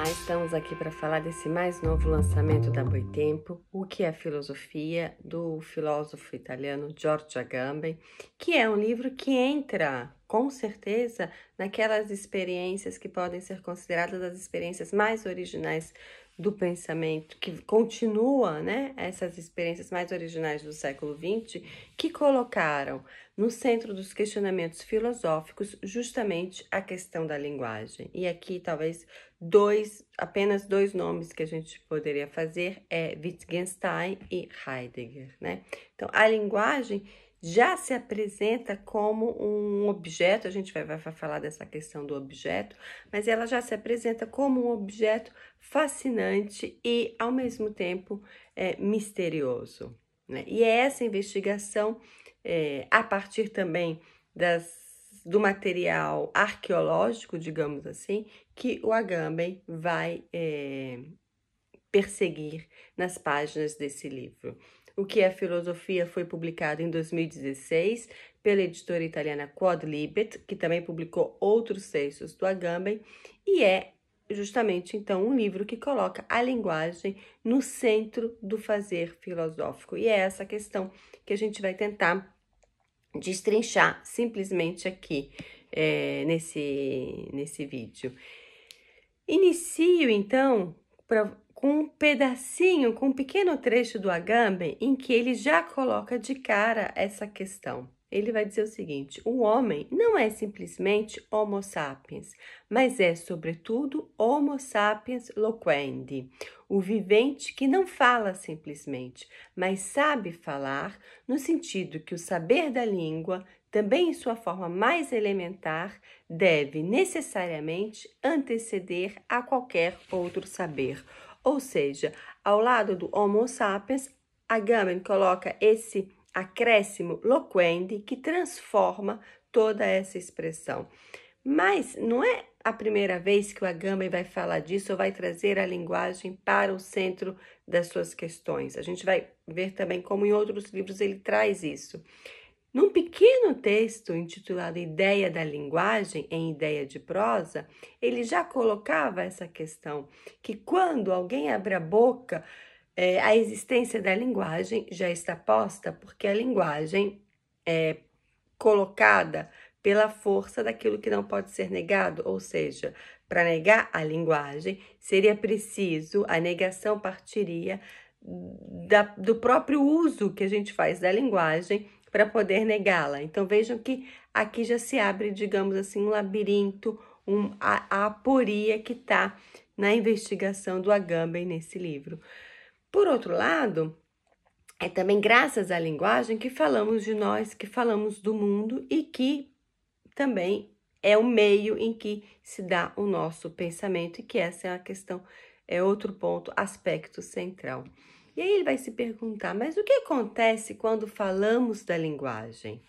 Olá, estamos aqui para falar desse mais novo lançamento da Boitempo, O que é Filosofia, do filósofo italiano Giorgio Agamben, que é um livro que entra, com certeza, naquelas experiências que podem ser consideradas as experiências mais originais do pensamento, que continua né, essas experiências mais originais do século XX, que colocaram no centro dos questionamentos filosóficos justamente a questão da linguagem. E aqui, talvez, dois, apenas dois nomes que a gente poderia fazer é Wittgenstein e Heidegger. Né? Então, a linguagem já se apresenta como um objeto, a gente vai, vai falar dessa questão do objeto, mas ela já se apresenta como um objeto fascinante e, ao mesmo tempo, é, misterioso. Né? E é essa investigação, é, a partir também das do material arqueológico, digamos assim, que o Agamben vai é, perseguir nas páginas desse livro. O que é Filosofia foi publicado em 2016 pela editora italiana Libet, que também publicou outros textos do Agamben, e é justamente então um livro que coloca a linguagem no centro do fazer filosófico. E é essa questão que a gente vai tentar destrinchar simplesmente aqui é, nesse, nesse vídeo. Inicio então pra, com um pedacinho, com um pequeno trecho do Agamben em que ele já coloca de cara essa questão. Ele vai dizer o seguinte: o homem não é simplesmente Homo sapiens, mas é, sobretudo, Homo sapiens loquendi, o vivente que não fala simplesmente, mas sabe falar, no sentido que o saber da língua, também em sua forma mais elementar, deve necessariamente anteceder a qualquer outro saber. Ou seja, ao lado do Homo sapiens, Agamben coloca esse acréscimo loquendi que transforma toda essa expressão. Mas não é a primeira vez que o Agamben vai falar disso ou vai trazer a linguagem para o centro das suas questões. A gente vai ver também como em outros livros ele traz isso. Num pequeno texto intitulado Ideia da Linguagem em Ideia de Prosa, ele já colocava essa questão: que quando alguém abre a boca, é, a existência da linguagem já está posta, porque a linguagem é colocada pela força daquilo que não pode ser negado, ou seja, para negar a linguagem seria preciso, a negação partiria da, do próprio uso que a gente faz da linguagem para poder negá-la. Então vejam que aqui já se abre, digamos assim, um labirinto, um, a, a aporia que está na investigação do Agamben nesse livro. Por outro lado, é também graças à linguagem que falamos de nós, que falamos do mundo e que também é o meio em que se dá o nosso pensamento e que essa é a questão, é outro ponto, aspecto central. E aí ele vai se perguntar: mas o que acontece quando falamos da linguagem?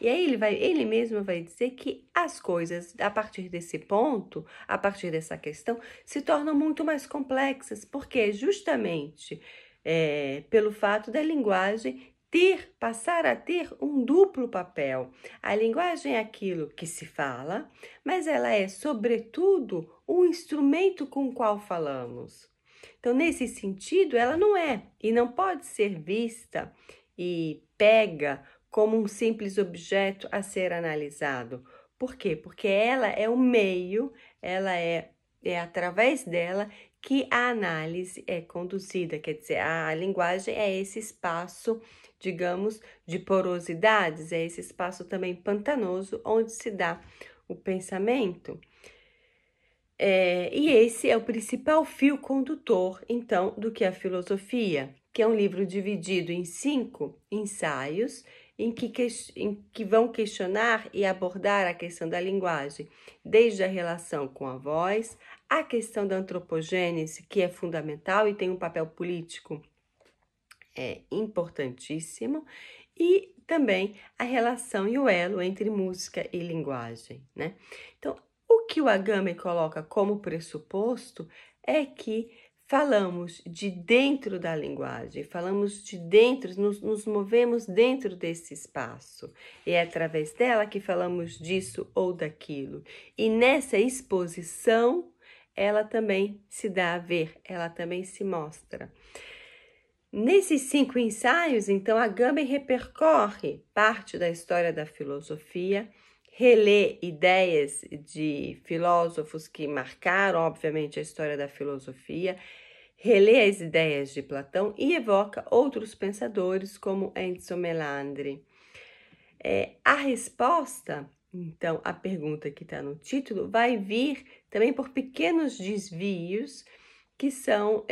E aí ele, vai, ele mesmo vai dizer que as coisas, a partir desse ponto, a partir dessa questão, se tornam muito mais complexas, porque justamente é, pelo fato da linguagem ter, passar a ter um duplo papel. A linguagem é aquilo que se fala, mas ela é, sobretudo, um instrumento com o qual falamos. Então, nesse sentido, ela não é e não pode ser vista e pega como um simples objeto a ser analisado. Por quê? Porque ela é o meio, ela é, é através dela que a análise é conduzida, quer dizer, a, a linguagem é esse espaço, digamos, de porosidades, é esse espaço também pantanoso onde se dá o pensamento. É, e esse é o principal fio condutor, então, do que é a filosofia, que é um livro dividido em cinco ensaios em que, que, em que, vão questionar e abordar a questão da linguagem, desde a relação com a voz, a questão da antropogênese, que é fundamental e tem um papel político é, importantíssimo, e também a relação e o elo entre música e linguagem. Né? Então, que o Agame coloca como pressuposto é que falamos de dentro da linguagem, falamos de dentro, nos, nos, movemos dentro desse espaço. E é através dela que falamos disso ou daquilo. E nessa exposição, ela também se dá a ver, ela também se mostra. Nesses cinco ensaios, então, a Agamben repercorre parte da história da filosofia, reler ideias de filósofos que marcaram, obviamente, a história da filosofia, relê as ideias de Platão e evoca outros pensadores como Enzo Melandri. É, a resposta, então, à pergunta que está no título, vai vir também por pequenos desvios que são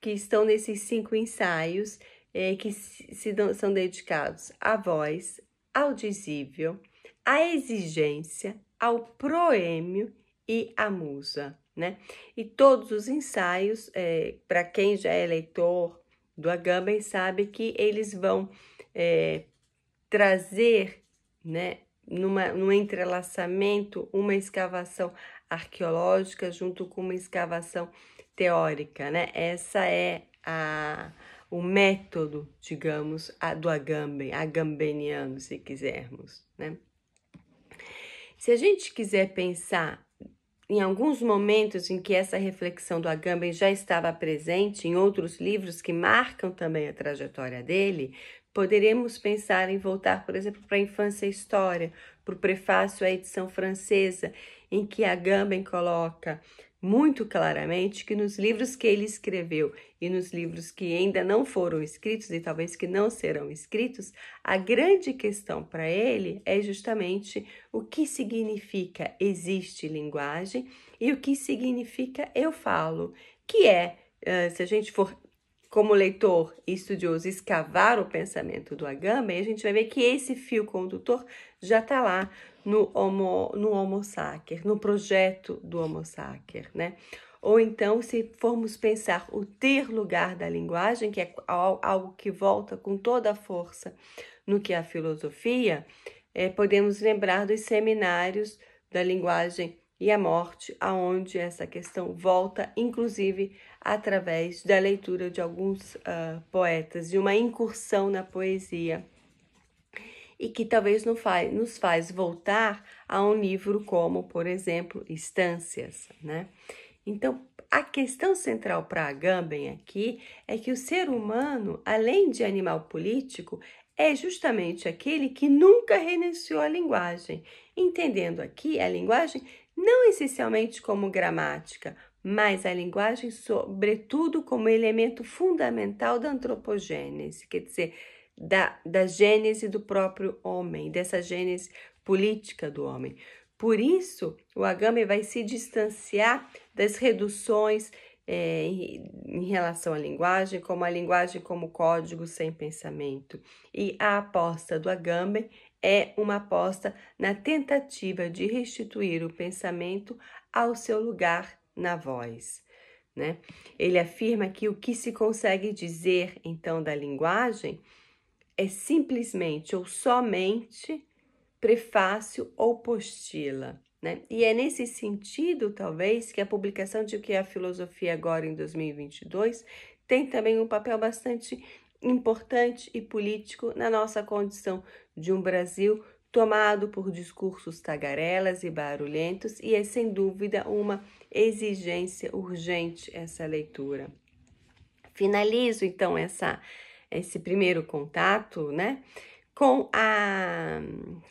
que estão nesses cinco ensaios é, que se, se, são dedicados à voz, ao visível, a exigência, ao proêmio e à musa. Né? E todos os ensaios, é, para quem já é leitor do Agamben, sabe que eles vão é, trazer né, numa, num entrelaçamento uma escavação arqueológica junto com uma escavação teórica. Né? Essa é a, o método, digamos, a do Agamben, agambeniano, se quisermos. Né? Se a gente quiser pensar em alguns momentos em que essa reflexão do Agamben já estava presente em outros livros que marcam também a trajetória dele, poderemos pensar em voltar, por exemplo, para a Infância e História, para o prefácio à edição francesa, em que Agamben coloca muito claramente que nos livros que ele escreveu e nos livros que ainda não foram escritos e talvez que não serão escritos, a grande questão para ele é justamente o que significa existe linguagem e o que significa eu falo, que é, se a gente for como leitor e estudioso escavar o pensamento do Agamben, a gente vai ver que esse fio condutor já está lá no Homo, no homo Sacer, no projeto do Homo Sacer, né? Ou então, se formos pensar o ter lugar da linguagem, que é algo que volta com toda a força no que é a filosofia, é, podemos lembrar dos seminários da linguagem e a morte, aonde essa questão volta, inclusive através da leitura de alguns uh, poetas e uma incursão na poesia e que talvez nos faz, nos faz voltar a um livro como, por exemplo, Estâncias, né? Então, a questão central para Agamben aqui é que o ser humano, além de animal político, é justamente aquele que nunca renunciou à linguagem, entendendo aqui a linguagem não essencialmente como gramática, mas a linguagem, sobretudo, como elemento fundamental da antropogênese, quer dizer, da, da gênese do próprio homem, dessa gênese política do homem. Por isso, o Agamben vai se distanciar das reduções é, em relação à linguagem, como a linguagem como código sem pensamento. E a aposta do Agamben é uma aposta na tentativa de restituir o pensamento ao seu lugar na voz. Né? Ele afirma que o que se consegue dizer, então, da linguagem é simplesmente ou somente prefácio ou postila. Né? E é nesse sentido, talvez, que a publicação de O que é a Filosofia Agora em 2022 tem também um papel bastante importante e político na nossa condição de um Brasil tomado por discursos tagarelas e barulhentos, e é sem dúvida uma exigência urgente essa leitura. Finalizo então essa esse primeiro contato, né? Com a,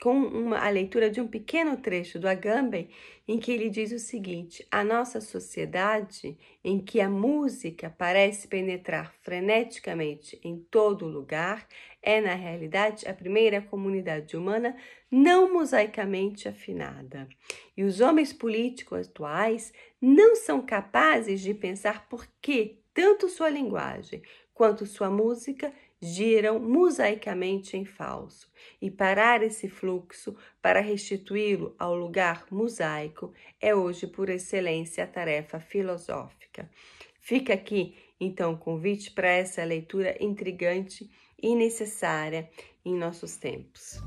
com uma, a leitura de um pequeno trecho do Agamben, em que ele diz o seguinte: a nossa sociedade, em que a música parece penetrar freneticamente em todo lugar, é na realidade a primeira comunidade humana não mosaicamente afinada. E os homens políticos atuais não são capazes de pensar por que tanto sua linguagem quanto sua música giram mosaicamente em falso, e parar esse fluxo para restituí-lo ao lugar mosaico é hoje por excelência a tarefa filosófica. Fica aqui então o convite para essa leitura intrigante e necessária em nossos tempos.